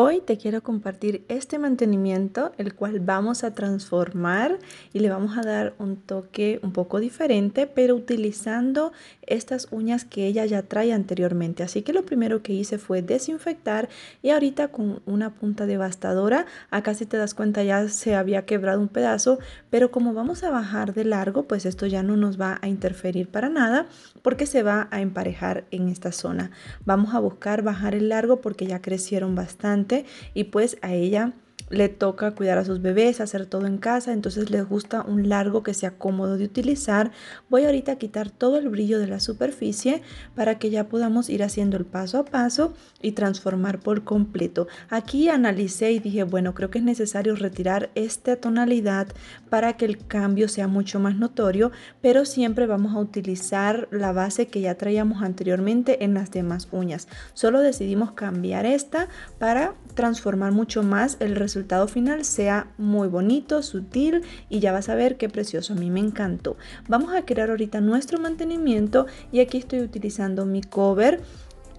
Hoy te quiero compartir este mantenimiento, el cual vamos a transformar y le vamos a dar un toque un poco diferente, pero utilizando estas uñas que ella ya trae anteriormente. Así que lo primero que hice fue desinfectar y ahorita con una punta devastadora, acá si te das cuenta ya se había quebrado un pedazo, pero como vamos a bajar de largo, pues esto ya no nos va a interferir para nada porque se va a emparejar en esta zona. Vamos a buscar bajar el largo porque ya crecieron bastante y pues a ella le toca cuidar a sus bebés, hacer todo en casa, entonces les gusta un largo que sea cómodo de utilizar. Voy ahorita a quitar todo el brillo de la superficie para que ya podamos ir haciendo el paso a paso y transformar por completo. Aquí analicé y dije, bueno, creo que es necesario retirar esta tonalidad para que el cambio sea mucho más notorio, pero siempre vamos a utilizar la base que ya traíamos anteriormente en las demás uñas. Solo decidimos cambiar esta para transformar mucho más el resultado final sea muy bonito, sutil y ya vas a ver qué precioso. A mí me encantó. Vamos a crear ahorita nuestro mantenimiento y aquí estoy utilizando mi cover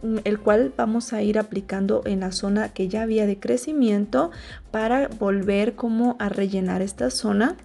mm, el cual vamos a ir aplicando en la zona que ya había de crecimiento para volver como a rellenar esta zona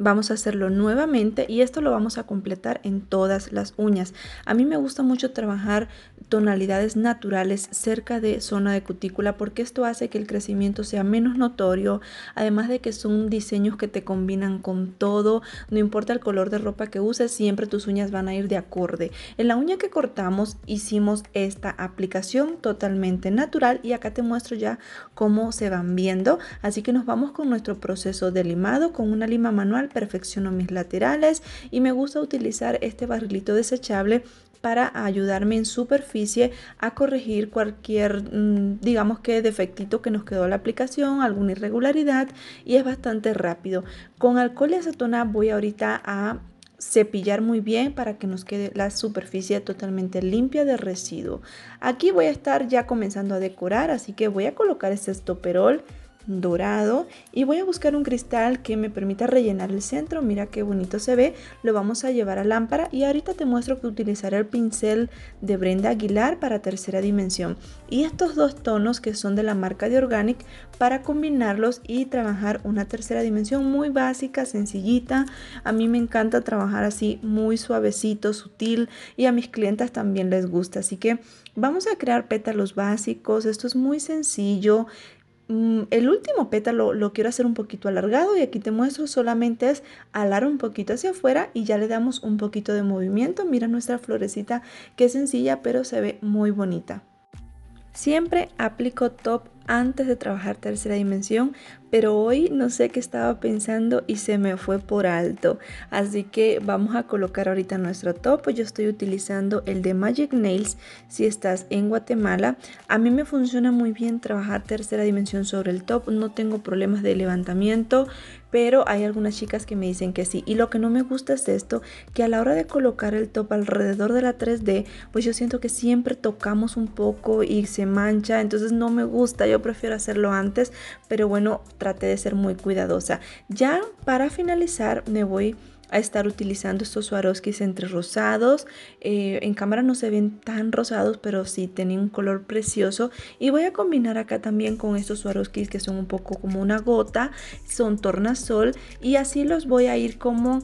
Vamos a hacerlo nuevamente y esto lo vamos a completar en todas las uñas. A mí me gusta mucho trabajar tonalidades naturales cerca de zona de cutícula porque esto hace que el crecimiento sea menos notorio, además de que son diseños que te combinan con todo, no importa el color de ropa que uses, siempre tus uñas van a ir de acorde. En la uña que cortamos hicimos esta aplicación totalmente natural y acá te muestro ya cómo se van viendo, así que nos vamos con nuestro proceso de limado con una lima manual perfecciono mis laterales y me gusta utilizar este barrilito desechable para ayudarme en superficie a corregir cualquier, mm, digamos que defectito que nos quedó la aplicación, alguna irregularidad y es bastante rápido. Con alcohol y acetona voy ahorita a cepillar muy bien para que nos quede la superficie totalmente limpia de residuo. Aquí voy a estar ya comenzando a decorar, así que voy a colocar este estoperol dorado y voy a buscar un cristal que me permita rellenar el centro, mira qué bonito se ve, lo vamos a llevar a lámpara y ahorita te muestro que utilizaré el pincel de Brenda Aguilar para tercera dimensión y estos dos tonos que son de la marca de Organic para combinarlos y trabajar una tercera dimensión muy básica, sencillita, a mí me encanta trabajar así muy suavecito, sutil y a mis clientas también les gusta, así que vamos a crear pétalos básicos, esto es muy sencillo, Mm, el último pétalo lo quiero hacer un poquito alargado y aquí te muestro solamente es alar un poquito hacia afuera y ya le damos un poquito de movimiento. Mira nuestra florecita que es sencilla pero se ve muy bonita. Siempre aplico top antes de trabajar tercera dimensión, pero hoy no sé qué estaba pensando y se me fue por alto. Así que vamos a colocar ahorita nuestro top. Yo estoy utilizando el de Magic Nails si estás en Guatemala. A mí me funciona muy bien trabajar tercera dimensión sobre el top. No tengo problemas de levantamiento, pero hay algunas chicas que me dicen que sí. Y lo que no me gusta es esto, que a la hora de colocar el top alrededor de la 3D, pues yo siento que siempre tocamos un poco y se mancha. Entonces no me gusta prefiero hacerlo antes, pero bueno, traté de ser muy cuidadosa. Ya para finalizar me voy a estar utilizando estos Swarovskis entre rosados. Eh, en cámara no se ven tan rosados, pero sí tienen un color precioso. Y voy a combinar acá también con estos Swarovskis que son un poco como una gota, son tornasol. Y así los voy a ir como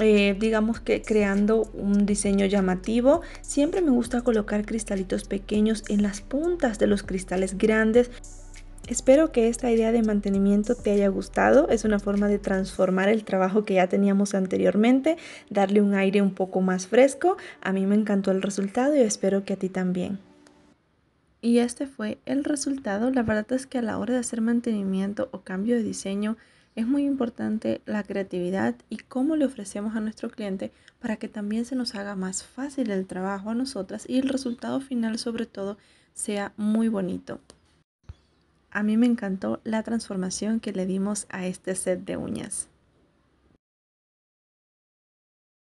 eh, digamos que creando un diseño llamativo. Siempre me gusta colocar cristalitos pequeños en las puntas de los cristales grandes. Espero que esta idea de mantenimiento te haya gustado. Es una forma de transformar el trabajo que ya teníamos anteriormente, darle un aire un poco más fresco. A mí me encantó el resultado y espero que a ti también. Y este fue el resultado. La verdad es que a la hora de hacer mantenimiento o cambio de diseño, es muy importante la creatividad y cómo le ofrecemos a nuestro cliente para que también se nos haga más fácil el trabajo a nosotras y el resultado final sobre todo sea muy bonito. A mí me encantó la transformación que le dimos a este set de uñas.